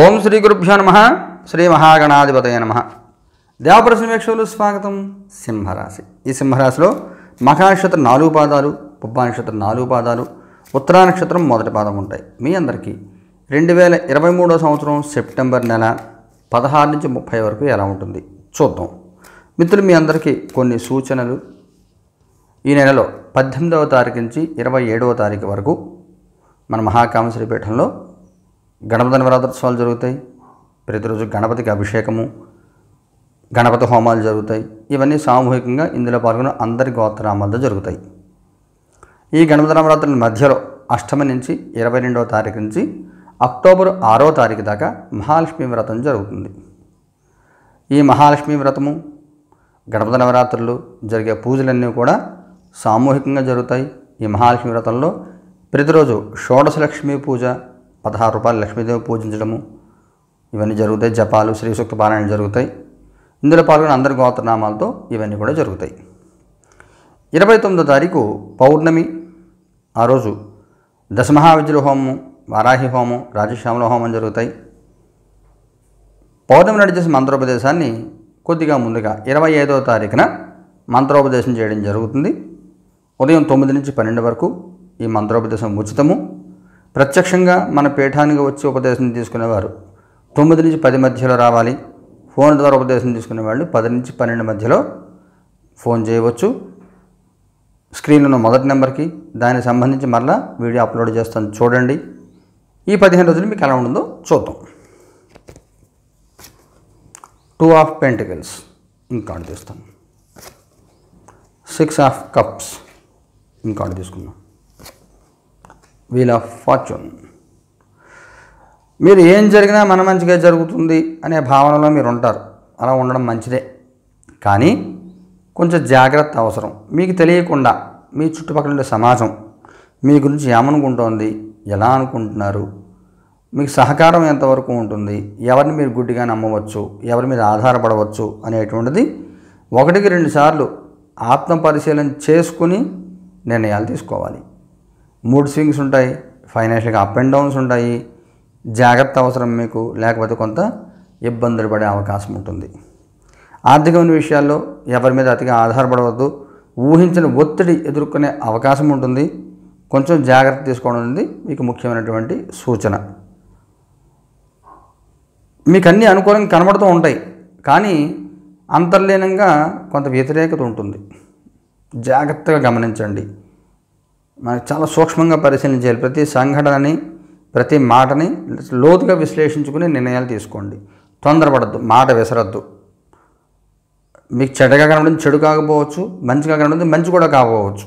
ఓం శ్రీ గురుభ్యో నమ శ్రీ మహాగణాధిపతయ నమ దేవపర సమీక్షలు స్వాగతం సింహరాశి ఈ సింహరాశిలో మఖానక్షత్రం నాలుగు పాదాలు పుబ్బా నక్షత్రం నాలుగు పాదాలు ఉత్తరా నక్షత్రం మొదటి పాదం ఉంటాయి మీ అందరికీ రెండు వేల ఇరవై మూడో సంవత్సరం సెప్టెంబర్ నెల పదహారు నుంచి ముప్పై వరకు ఎలా ఉంటుంది చూద్దాం మిత్రులు మీ అందరికీ కొన్ని సూచనలు ఈ నెలలో పద్దెనిమిదవ తారీఖు నుంచి ఇరవై ఏడవ తారీఖు వరకు మన పీఠంలో గణపతి నవరాత్రోత్సవాలు జరుగుతాయి ప్రతిరోజు గణపతికి అభిషేకము గణపతి హోమాలు జరుగుతాయి ఇవన్నీ సామూహికంగా ఇందులో పాల్గొన్న అందరి గోత్రనామాలతో జరుగుతాయి ఈ గణపతి నవరాత్రుల మధ్యలో అష్టమి నుంచి ఇరవై రెండవ తారీఖు నుంచి అక్టోబర్ ఆరో తారీఖు దాకా మహాలక్ష్మి వ్రతం జరుగుతుంది ఈ మహాలక్ష్మి వ్రతము గణపతి నవరాత్రులు జరిగే పూజలన్నీ కూడా సామూహికంగా జరుగుతాయి ఈ మహాలక్ష్మి వ్రతంలో ప్రతిరోజు షోడశలక్ష్మి పూజ పదహారు రూపాయలు లక్ష్మీదేవి పూజించడము ఇవన్నీ జరుగుతాయి జపాలు శ్రీసూక్త పారాయణ జరుగుతాయి ఇందులో పాల్గొన్న అందరి గోత్రనామాలతో ఇవన్నీ కూడా జరుగుతాయి ఇరవై తొమ్మిదో తారీఖు పౌర్ణమి ఆ రోజు దశమహావిద్యుల హోమము వారాహి హోమం రాజశ్యామల హోమం జరుగుతాయి పౌర్ణమి నాడు చేసిన మంత్రోపదేశాన్ని కొద్దిగా ముందుగా ఇరవై ఐదో తారీఖున మంత్రోపదేశం చేయడం జరుగుతుంది ఉదయం తొమ్మిది నుంచి పన్నెండు వరకు ఈ మంత్రోపదేశం ఉచితము ప్రత్యక్షంగా మన పీఠానికి వచ్చి ఉపదేశం తీసుకునేవారు తొమ్మిది నుంచి పది మధ్యలో రావాలి ఫోన్ ద్వారా ఉపదేశం తీసుకునే వాళ్ళు పది నుంచి పన్నెండు మధ్యలో ఫోన్ చేయవచ్చు ఉన్న మొదటి నెంబర్కి దానికి సంబంధించి మరలా వీడియో అప్లోడ్ చేస్తాను చూడండి ఈ పదిహేను రోజులు మీకు ఎలా ఉంటుందో చూద్దాం టూ ఆఫ్ పెంటికల్స్ ఇంకా తీస్తాను సిక్స్ ఆఫ్ కప్స్ ఇంకా తీసుకుందాం వీల్ ఆఫ్ ఫార్చ్యూన్ మీరు ఏం జరిగినా మన మంచిగా జరుగుతుంది అనే భావనలో మీరు ఉంటారు అలా ఉండడం మంచిదే కానీ కొంచెం జాగ్రత్త అవసరం మీకు తెలియకుండా మీ చుట్టుపక్కల ఉండే సమాజం మీ గురించి ఏమనుకుంటోంది ఎలా అనుకుంటున్నారు మీకు సహకారం ఎంతవరకు ఉంటుంది ఎవరిని మీరు గుడ్డిగా నమ్మవచ్చు ఎవరి మీద ఆధారపడవచ్చు అనేటువంటిది ఒకటికి రెండుసార్లు ఆత్మ పరిశీలన చేసుకుని నిర్ణయాలు తీసుకోవాలి మూడ్ స్వింగ్స్ ఉంటాయి ఫైనాన్షియల్గా అప్ అండ్ డౌన్స్ ఉంటాయి జాగ్రత్త అవసరం మీకు లేకపోతే కొంత ఇబ్బందులు పడే అవకాశం ఉంటుంది ఆర్థికమైన విషయాల్లో ఎవరి మీద అతిగా ఆధారపడవద్దు ఊహించిన ఒత్తిడి ఎదుర్కొనే అవకాశం ఉంటుంది కొంచెం జాగ్రత్త తీసుకోవడం అనేది మీకు ముఖ్యమైనటువంటి సూచన మీకు అన్నీ అనుకూలంగా కనబడుతూ ఉంటాయి కానీ అంతర్లీనంగా కొంత వ్యతిరేకత ఉంటుంది జాగ్రత్తగా గమనించండి మనకు చాలా సూక్ష్మంగా పరిశీలించాలి ప్రతి సంఘటనని ప్రతి మాటని లోతుగా విశ్లేషించుకుని నిర్ణయాలు తీసుకోండి తొందరపడద్దు మాట విసరద్దు మీకు చెడ్డగా కనబడింది చెడు కాకపోవచ్చు మంచిగా కనబడింది మంచి కూడా కాకపోవచ్చు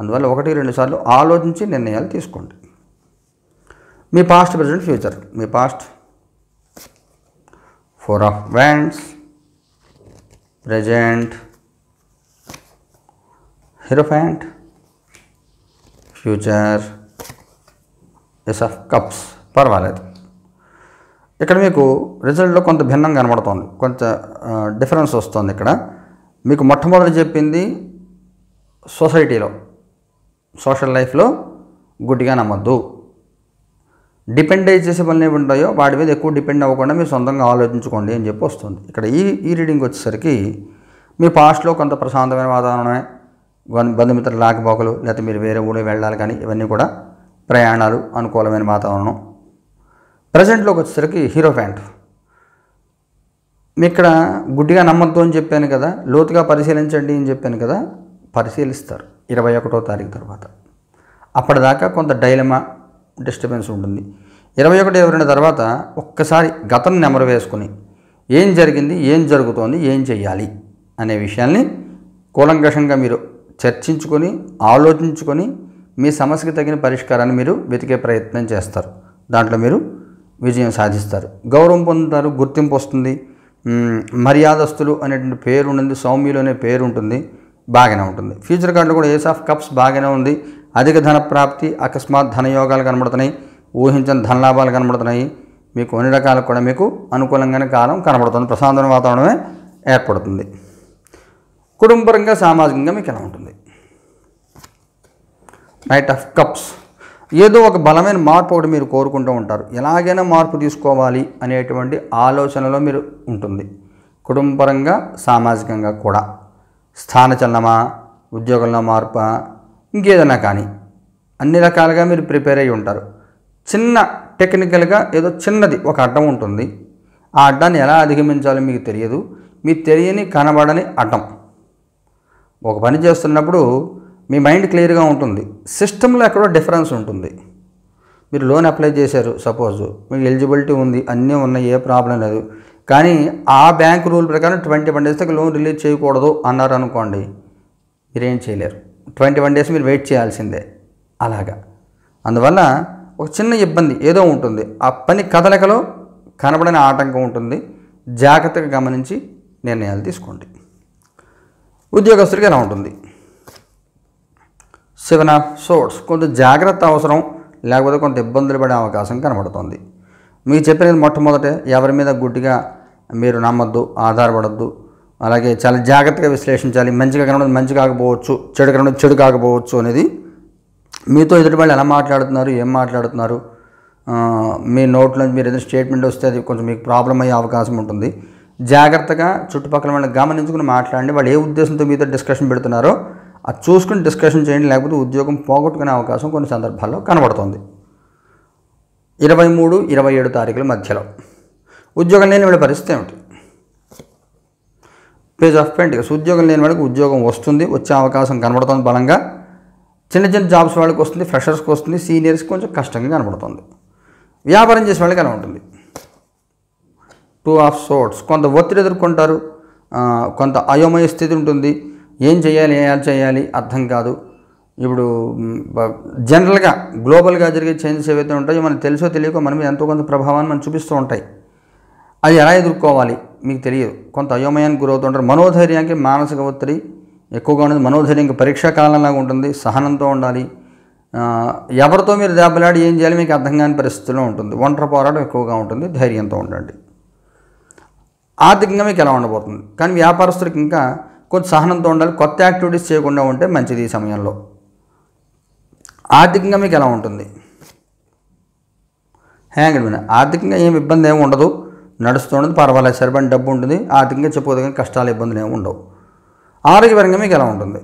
అందువల్ల ఒకటి రెండు సార్లు ఆలోచించి నిర్ణయాలు తీసుకోండి మీ పాస్ట్ ప్రజెంట్ ఫ్యూచర్ మీ past four of wands present ఫ్యాంట్ ఫ్యూచర్ ఎస్ ఆఫ్ కప్స్ పర్వాలేదు ఇక్కడ మీకు రిజల్ట్లో కొంత భిన్నంగా కనబడుతోంది కొంత డిఫరెన్స్ వస్తుంది ఇక్కడ మీకు మొట్టమొదటి చెప్పింది సొసైటీలో సోషల్ లైఫ్లో గుడ్డిగా నమ్మద్దు డిపెండ్ అయ్యి చేసే పనులు ఏమి ఉంటాయో వాటి మీద ఎక్కువ డిపెండ్ అవ్వకుండా మీరు సొంతంగా ఆలోచించుకోండి అని చెప్పి వస్తుంది ఇక్కడ ఈ ఈ రీడింగ్ వచ్చేసరికి మీ పాస్ట్లో కొంత ప్రశాంతమైన వాతావరణమే బంధుమిత్రులు రాకపోకలు లేకపోతే మీరు వేరే ఊళ్ళో వెళ్ళాలి కానీ ఇవన్నీ కూడా ప్రయాణాలు అనుకూలమైన వాతావరణం ప్రజెంట్లోకి వచ్చేసరికి హీరో ప్యాంట్ ఇక్కడ గుడ్డిగా నమ్మద్దు అని చెప్పాను కదా లోతుగా పరిశీలించండి అని చెప్పాను కదా పరిశీలిస్తారు ఇరవై ఒకటో తారీఖు తర్వాత అప్పటిదాకా కొంత డైలమా డిస్టర్బెన్స్ ఉంటుంది ఇరవై ఒకటి ఇరవై రెండు తర్వాత ఒక్కసారి గతం నెమరు వేసుకుని ఏం జరిగింది ఏం జరుగుతోంది ఏం చేయాలి అనే విషయాల్ని కూలంకషంగా మీరు చర్చించుకొని ఆలోచించుకొని మీ సమస్యకి తగిన పరిష్కారాన్ని మీరు వెతికే ప్రయత్నం చేస్తారు దాంట్లో మీరు విజయం సాధిస్తారు గౌరవం పొందుతారు గుర్తింపు వస్తుంది మర్యాదస్తులు అనేటువంటి పేరు ఉంటుంది సౌమ్యులు అనే పేరు ఉంటుంది బాగానే ఉంటుంది ఫ్యూచర్ కార్డులో కూడా ఏస్ ఆఫ్ కప్స్ బాగానే ఉంది అధిక ధన ప్రాప్తి అకస్మాత్ ధనయోగాలు కనబడుతున్నాయి ఊహించని ధనలాభాలు కనబడుతున్నాయి మీకు అన్ని రకాలు కూడా మీకు అనుకూలంగానే కాలం కనబడుతుంది ప్రశాంతమైన వాతావరణమే ఏర్పడుతుంది కుటుంబరంగా సామాజికంగా మీకు ఎలా ఉంటుంది నైట్ ఆఫ్ కప్స్ ఏదో ఒక బలమైన మార్పు ఒకటి మీరు కోరుకుంటూ ఉంటారు ఎలాగైనా మార్పు తీసుకోవాలి అనేటువంటి ఆలోచనలో మీరు ఉంటుంది కుటుంబపరంగా సామాజికంగా కూడా స్థానచలనమా ఉద్యోగంలో మార్పు ఇంకేదైనా కానీ అన్ని రకాలుగా మీరు ప్రిపేర్ అయ్యి ఉంటారు చిన్న టెక్నికల్గా ఏదో చిన్నది ఒక అడ్డం ఉంటుంది ఆ అడ్డాన్ని ఎలా అధిగమించాలో మీకు తెలియదు మీ తెలియని కనబడని అడ్డం ఒక పని చేస్తున్నప్పుడు మీ మైండ్ క్లియర్గా ఉంటుంది సిస్టంలో ఎక్కడో డిఫరెన్స్ ఉంటుంది మీరు లోన్ అప్లై చేశారు సపోజ్ మీకు ఎలిజిబిలిటీ ఉంది అన్నీ ఉన్నాయి ఏ ప్రాబ్లం లేదు కానీ ఆ బ్యాంక్ రూల్ ప్రకారం ట్వంటీ వన్ డేస్ దగ్గర లోన్ రిలీజ్ చేయకూడదు అన్నారు అనుకోండి మీరేం చేయలేరు ట్వంటీ వన్ డేస్ మీరు వెయిట్ చేయాల్సిందే అలాగా అందువల్ల ఒక చిన్న ఇబ్బంది ఏదో ఉంటుంది ఆ పని కదలికలో కనబడని ఆటంకం ఉంటుంది జాగ్రత్తగా గమనించి నిర్ణయాలు తీసుకోండి ఉద్యోగస్తుడికి ఎలా ఉంటుంది సెవెన్ ఆఫ్ సోర్స్ కొంత జాగ్రత్త అవసరం లేకపోతే కొంత ఇబ్బందులు పడే అవకాశం కనబడుతుంది మీకు చెప్పినది మొట్టమొదట ఎవరి మీద గుడ్డిగా మీరు నమ్మద్దు ఆధారపడద్దు అలాగే చాలా జాగ్రత్తగా విశ్లేషించాలి మంచిగా కనబడి మంచి కాకపోవచ్చు చెడు కనబడి చెడు కాకపోవచ్చు అనేది మీతో ఎదుటి వాళ్ళు ఎలా మాట్లాడుతున్నారు ఏం మాట్లాడుతున్నారు మీ నోట్లో మీరు ఏదైనా స్టేట్మెంట్ వస్తే అది కొంచెం మీకు ప్రాబ్లం అయ్యే అవకాశం ఉంటుంది జాగ్రత్తగా చుట్టుపక్కల వాళ్ళని గమనించుకుని మాట్లాడండి వాళ్ళు ఏ ఉద్దేశంతో మీతో డిస్కషన్ పెడుతున్నారో అది చూసుకుని డిస్కషన్ చేయండి లేకపోతే ఉద్యోగం పోగొట్టుకునే అవకాశం కొన్ని సందర్భాల్లో కనబడుతుంది ఇరవై మూడు ఇరవై ఏడు తారీఖుల మధ్యలో ఉద్యోగం లేని వాళ్ళ పరిస్థితి ఏమిటి పేజ్ ఆఫ్ పెయింట్ ఉద్యోగం లేని వాళ్ళకి ఉద్యోగం వస్తుంది వచ్చే అవకాశం కనబడుతుంది బలంగా చిన్న చిన్న జాబ్స్ వాళ్ళకి వస్తుంది ఫ్రెషర్స్కి వస్తుంది సీనియర్స్కి కొంచెం కష్టంగా కనబడుతుంది వ్యాపారం చేసే వాళ్ళకి కనబడుతుంది ఉంటుంది టూ ఆఫ్ సోర్ట్స్ కొంత ఒత్తిడి ఎదుర్కొంటారు కొంత అయోమయ స్థితి ఉంటుంది ఏం చేయాలి ఏం చేయాలి అర్థం కాదు ఇప్పుడు జనరల్గా గ్లోబల్గా జరిగే చేంజెస్ ఏవైతే ఉంటాయో మనకు తెలుసో తెలియకో మన మీద ఎంతో కొంత ప్రభావాన్ని మనం చూపిస్తూ ఉంటాయి అది ఎలా ఎదుర్కోవాలి మీకు తెలియదు కొంత అయోమయానికి గురవుతుంటారు మనోధైర్యానికి మానసిక ఒత్తిడి ఎక్కువగా ఉండదు మనోధైర్యం పరీక్షా కాలంలాగా ఉంటుంది సహనంతో ఉండాలి ఎవరితో మీరు దెబ్బలాడి ఏం చేయాలి మీకు అర్థం కాని పరిస్థితిలో ఉంటుంది ఒంటరి పోరాటం ఎక్కువగా ఉంటుంది ధైర్యంతో ఉండండి ఆర్థికంగా మీకు ఎలా ఉండబోతుంది కానీ వ్యాపారస్తులకు ఇంకా కొంచెం సహనంతో ఉండాలి కొత్త యాక్టివిటీస్ చేయకుండా ఉంటే మంచిది ఈ సమయంలో ఆర్థికంగా మీకు ఎలా ఉంటుంది హ్యాంగ్ విన ఆర్థికంగా ఏమి ఇబ్బంది ఏమి ఉండదు నడుస్తూ ఉండదు పర్వాలేదు సరిపడిన డబ్బు ఉంటుంది ఆర్థికంగా చెప్పుకోదగిన కష్టాలు ఇబ్బందులు ఏమి ఉండవు ఆరోగ్యపరంగా మీకు ఎలా ఉంటుంది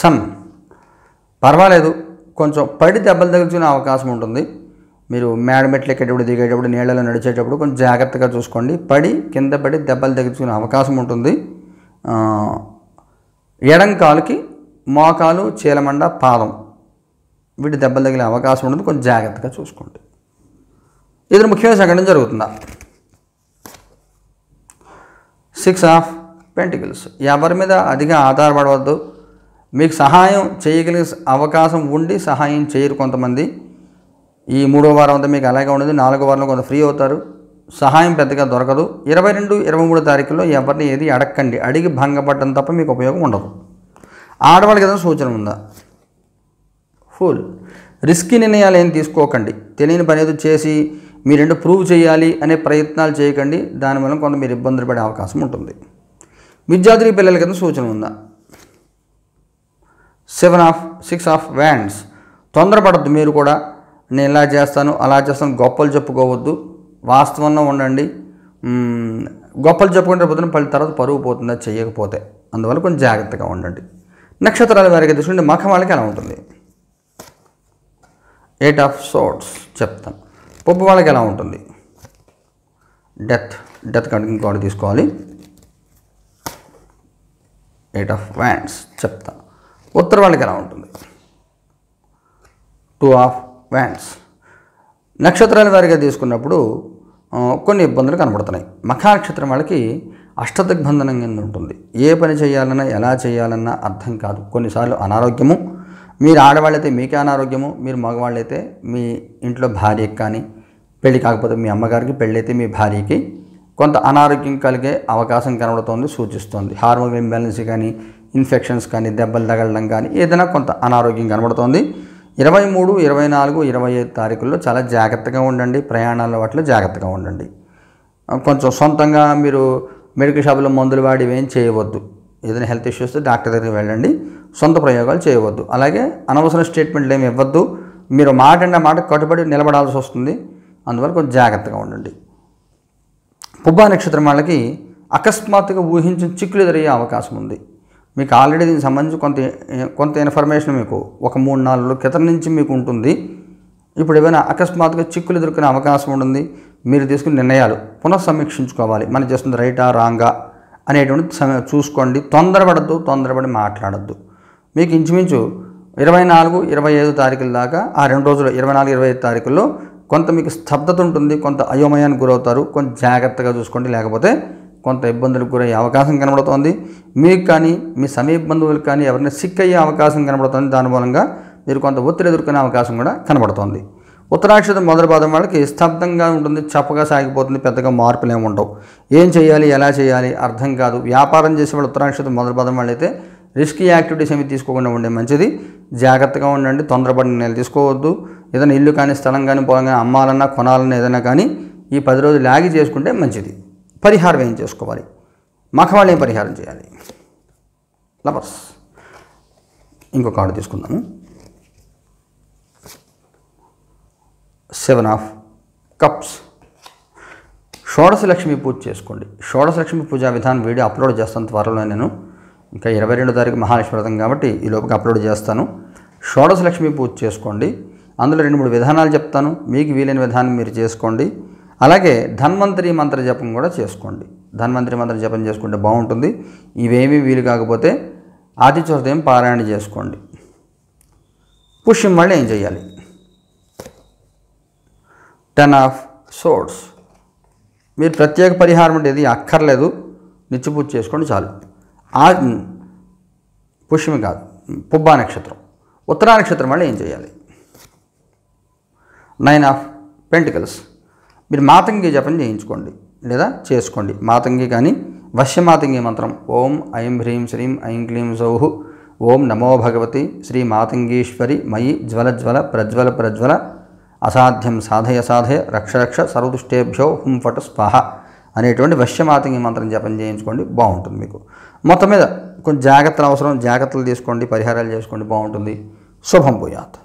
సన్ పర్వాలేదు కొంచెం పడి దెబ్బలు తగ్గించుకునే అవకాశం ఉంటుంది మీరు మేడమెట్లు ఎక్కేటప్పుడు దిగేటప్పుడు నీళ్ళలో నడిచేటప్పుడు కొంచెం జాగ్రత్తగా చూసుకోండి పడి కింద పడి దెబ్బలు తగ్గించుకునే అవకాశం ఉంటుంది ఎడం కాలుకి మోకాలు చీలమండ పాదం వీటి దెబ్బలు తగిలే అవకాశం ఉంటుంది కొంచెం జాగ్రత్తగా చూసుకోండి ఇది ముఖ్యమైన సంఘటన జరుగుతుందా సిక్స్ ఆఫ్ పెంటికల్స్ ఎవరి మీద అధిక ఆధారపడవద్దు మీకు సహాయం చేయగలిగే అవకాశం ఉండి సహాయం చేయరు కొంతమంది ఈ మూడో వారం అంతా మీకు అలాగే ఉండదు నాలుగో వారంలో కొంత ఫ్రీ అవుతారు సహాయం పెద్దగా దొరకదు ఇరవై రెండు ఇరవై మూడు తారీఖులో ఎవరిని ఏది అడగండి అడిగి భంగపడడం తప్ప మీకు ఉపయోగం ఉండదు ఆడవాళ్ళకి ఏదైనా సూచన ఉందా ఫుల్ రిస్కీ నిర్ణయాలు ఏం తీసుకోకండి తెలియని పని ఏదో చేసి రెండు ప్రూవ్ చేయాలి అనే ప్రయత్నాలు చేయకండి దానివల్ల కొంత మీరు ఇబ్బందులు పడే అవకాశం ఉంటుంది విద్యార్థి పిల్లల ఏదైనా సూచన ఉందా seven of six of wands తొందరపడద్దు మీరు కూడా నేను ఇలా చేస్తాను అలా చేస్తాను గొప్పలు చెప్పుకోవద్దు వాస్తవంలో ఉండండి గొప్పలు చెప్పుకుంటే పొద్దున పళ్ళ తర్వాత పరువు పోతుందా చేయకపోతే అందువల్ల కొంచెం జాగ్రత్తగా ఉండండి నక్షత్రాల వారికి తీసుకుంటే మఖం వాళ్ళకి ఎలా ఉంటుంది ఎయిట్ ఆఫ్ సోట్స్ చెప్తాను పప్పు వాళ్ళకి ఎలా ఉంటుంది డెత్ డెత్ కంటే ఇంకోటి తీసుకోవాలి ఎయిట్ ఆఫ్ వ్యాండ్స్ చెప్తాను ఉత్తర వాళ్ళకి ఎలా ఉంటుంది టూ ఆఫ్ వ్యాండ్స్ నక్షత్రాల వారిగా తీసుకున్నప్పుడు కొన్ని ఇబ్బందులు కనబడుతున్నాయి మఖానక్షత్రం వాళ్ళకి అష్టదిగ్బంధనం కింద ఉంటుంది ఏ పని చేయాలన్నా ఎలా చేయాలన్నా అర్థం కాదు కొన్నిసార్లు అనారోగ్యము మీరు ఆడవాళ్ళైతే మీకే అనారోగ్యము మీరు మగవాళ్ళైతే మీ ఇంట్లో భార్యకి కానీ పెళ్ళి కాకపోతే మీ అమ్మగారికి పెళ్ళైతే మీ భార్యకి కొంత అనారోగ్యం కలిగే అవకాశం కనబడుతోంది సూచిస్తోంది హార్మోన్ ఇంబ్యాలెన్స్ కానీ ఇన్ఫెక్షన్స్ కానీ దెబ్బలు తగలడం కానీ ఏదైనా కొంత అనారోగ్యం కనబడుతోంది ఇరవై మూడు ఇరవై నాలుగు ఇరవై ఐదు తారీఖుల్లో చాలా జాగ్రత్తగా ఉండండి ప్రయాణాల వాటిలో జాగ్రత్తగా ఉండండి కొంచెం సొంతంగా మీరు మెడికల్ షాపులో మందులు వాడి ఏం చేయవద్దు ఏదైనా హెల్త్ ఇష్యూస్ డాక్టర్ దగ్గరికి వెళ్ళండి సొంత ప్రయోగాలు చేయవద్దు అలాగే అనవసర స్టేట్మెంట్లు ఏమి ఇవ్వద్దు మీరు మాట అంటే మాట కట్టుబడి నిలబడాల్సి వస్తుంది అందువల్ల కొంచెం జాగ్రత్తగా ఉండండి పుబ్బా నక్షత్రం వాళ్ళకి అకస్మాత్తుగా ఊహించిన చిక్కులు ఎదురయ్యే అవకాశం ఉంది మీకు ఆల్రెడీ దీనికి సంబంధించి కొంత కొంత ఇన్ఫర్మేషన్ మీకు ఒక మూడు నాలుగు క్రితం నుంచి మీకు ఉంటుంది ఇప్పుడు ఏమైనా అకస్మాత్తుగా చిక్కులు ఎదుర్కొనే అవకాశం ఉంటుంది మీరు తీసుకున్న నిర్ణయాలు పునఃసమీక్షించుకోవాలి మనం చేస్తుంది రైటా రాంగా అనేటువంటి చూసుకోండి తొందరపడద్దు తొందరపడి మాట్లాడద్దు మీకు ఇంచుమించు ఇరవై నాలుగు ఇరవై ఐదు తారీఖుల దాకా ఆ రెండు రోజులు ఇరవై నాలుగు ఇరవై ఐదు తారీఖుల్లో కొంత మీకు స్తబ్దత ఉంటుంది కొంత అయోమయానికి గురవుతారు కొంత జాగ్రత్తగా చూసుకోండి లేకపోతే కొంత ఇబ్బందులకు గురయ్యే అవకాశం కనబడుతోంది మీకు కానీ మీ సమీప బంధువులకు కానీ ఎవరైనా సిక్ అయ్యే అవకాశం కనబడుతుంది దాని మూలంగా మీరు కొంత ఒత్తిడి ఎదుర్కొనే అవకాశం కూడా కనబడుతోంది ఉత్తరాక్షతం మొదటి పాదం వాళ్ళకి స్తబ్దంగా ఉంటుంది చప్పగా సాగిపోతుంది పెద్దగా మార్పులు ఏమి ఉండవు ఏం చేయాలి ఎలా చేయాలి అర్థం కాదు వ్యాపారం చేసే వాళ్ళు ఉత్తరాక్షతం మొదటి పాదం వాళ్ళైతే రిస్క్ యాక్టివిటీస్ ఏమి తీసుకోకుండా ఉండే మంచిది జాగ్రత్తగా ఉండండి తొందరపడి నేను తీసుకోవద్దు ఏదైనా ఇల్లు కానీ స్థలం కానీ పొలం కానీ అమ్మాలన్నా కొనాలన్నా ఏదైనా కానీ ఈ పది రోజులు లాగి చేసుకుంటే మంచిది పరిహారం ఏం చేసుకోవాలి మగవాళ్ళు ఏం పరిహారం చేయాలి లవర్స్ ఇంకొక కార్డు తీసుకుందాము సెవెన్ ఆఫ్ కప్స్ షోడశలక్ష్మి పూజ చేసుకోండి షోడశలక్ష్మి పూజా విధానం వీడియో అప్లోడ్ చేస్తాను త్వరలో నేను ఇంకా ఇరవై రెండో తారీఖు మహాలక్ష్మి వ్రతం కాబట్టి ఈ లోపలికి అప్లోడ్ చేస్తాను షోడశలక్ష్మి పూజ చేసుకోండి అందులో రెండు మూడు విధానాలు చెప్తాను మీకు వీలైన విధానం మీరు చేసుకోండి అలాగే ధన్వంతరి మంత్ర జపం కూడా చేసుకోండి ధన్వంతరి మంత్ర జపం చేసుకుంటే బాగుంటుంది ఇవేమీ వీలు కాకపోతే ఆదిచోదయం పారాయణ చేసుకోండి పుష్యం మళ్ళీ ఏం చేయాలి టెన్ ఆఫ్ సోర్స్ మీరు ప్రత్యేక పరిహారం అంటే ఇది అక్కర్లేదు నిచ్చిపూజ చేసుకోండి చాలు ఆ పుష్యమి కాదు పుబ్బా నక్షత్రం ఉత్తరా నక్షత్రం వల్ల ఏం చేయాలి నైన్ ఆఫ్ పెంటికల్స్ మీరు మాతంగి జపం చేయించుకోండి లేదా చేసుకోండి మాతంగి కానీ వశ్యమాతంగి మంత్రం ఓం ఐం హ్రీం శ్రీం ఐం క్లీం సౌహు ఓం నమో భగవతి శ్రీ మాతంగీశ్వరి మయి జ్వల జ్వల ప్రజ్వల ప్రజ్వల అసాధ్యం సాధయ సాధయ రక్ష రక్ష సర్వదుష్టేభ్యో హుం ఫట్ స్పహ అనేటువంటి వశ్యమాతంగి మంత్రం జపం చేయించుకోండి బాగుంటుంది మీకు మొత్తం మీద కొంచెం జాగ్రత్తలు అవసరం జాగ్రత్తలు తీసుకోండి పరిహారాలు చేసుకోండి బాగుంటుంది శుభం పోయాత్